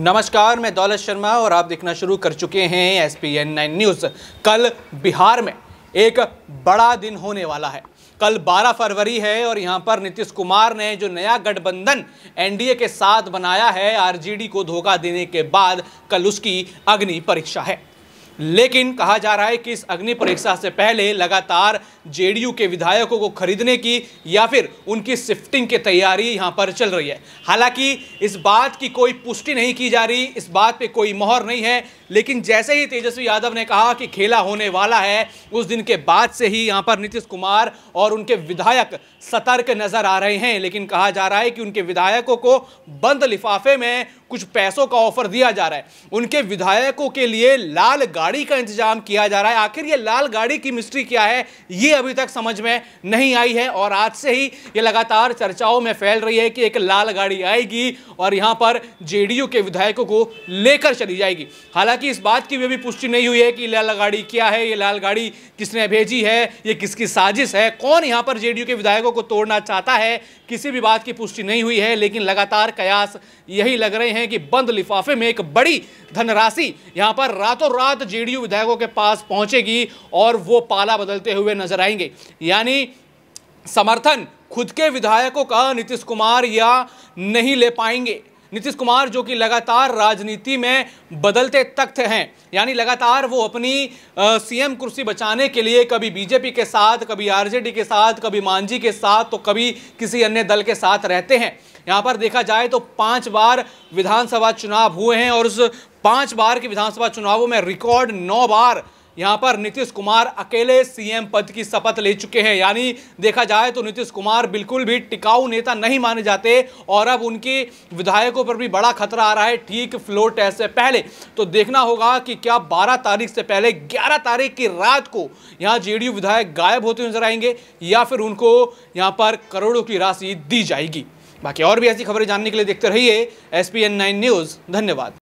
नमस्कार मैं दौलत शर्मा और आप देखना शुरू कर चुके हैं S P N nine news कल बिहार में एक बड़ा दिन होने वाला है कल 12 फरवरी है और यहाँ पर नीतीश कुमार ने जो नया गठबंधन एनडीए के साथ बनाया है आरजेडी को धोखा देने के बाद कल उसकी अग्नि परीक्षा है लेकिन कहा जा रहा है कि इस अग्नि परीक्षा से पहले लगातार जेडीयू के विधायकों को खरीदने की या फिर उनकी शिफ्टिंग की तैयारी यहां पर चल रही है हालांकि इस बात की कोई पुष्टि नहीं की जा रही इस बात पे कोई मोहर नहीं है लेकिन जैसे ही तेजस्वी यादव ने कहा कि खेला होने वाला है उस दिन के बाद से ही यहाँ पर नीतीश कुमार और उनके विधायक सतर्क नजर आ रहे हैं लेकिन कहा जा रहा है कि उनके विधायकों को बंद लिफाफे में कुछ पैसों का ऑफर दिया जा रहा है उनके विधायकों के लिए लाल गाड़ी का इंतजाम किया जा रहा है आखिर ये लाल गाड़ी की मिस्ट्री क्या है ये अभी तक समझ में नहीं आई है और आज से ही ये लगातार चर्चाओं में फैल रही है कि एक लाल गाड़ी आएगी और यहाँ पर जे के विधायकों को लेकर चली जाएगी हालांकि इस बात की भी अभी पुष्टि नहीं हुई है कि लाल गाड़ी क्या है ये लाल गाड़ी किसने भेजी है ये किसकी साजिश है कौन यहाँ पर जे के विधायकों को तोड़ना चाहता है किसी भी बात की पुष्टि नहीं हुई है लेकिन लगातार कयास यही लग रहे हैं हैं कि बंद लिफाफे में एक बड़ी धनराशि यहां पर रातों रात जेडीयू विधायकों के पास पहुंचेगी और वो पाला बदलते हुए नजर आएंगे यानी समर्थन खुद के विधायकों का नीतीश कुमार या नहीं ले पाएंगे नीतीश कुमार जो कि लगातार राजनीति में बदलते तख्त हैं यानी लगातार वो अपनी सीएम कुर्सी बचाने के लिए कभी बीजेपी के साथ कभी आरजेडी के साथ कभी मांझी के साथ तो कभी किसी अन्य दल के साथ रहते हैं यहाँ पर देखा जाए तो पांच बार विधानसभा चुनाव हुए हैं और उस पांच बार के विधानसभा चुनावों में रिकॉर्ड नौ बार यहाँ पर नीतीश कुमार अकेले सीएम पद की शपथ ले चुके हैं यानी देखा जाए तो नीतीश कुमार बिल्कुल भी टिकाऊ नेता नहीं माने जाते और अब उनके विधायकों पर भी बड़ा खतरा आ रहा है ठीक फ्लोर टेस्ट से पहले तो देखना होगा कि क्या बारह तारीख से पहले ग्यारह तारीख की रात को यहाँ जे विधायक गायब होते नजर आएंगे या फिर उनको यहाँ पर करोड़ों की राशि दी जाएगी बाकी और भी ऐसी खबरें जानने के लिए देखते रहिए एस पी न्यूज़ धन्यवाद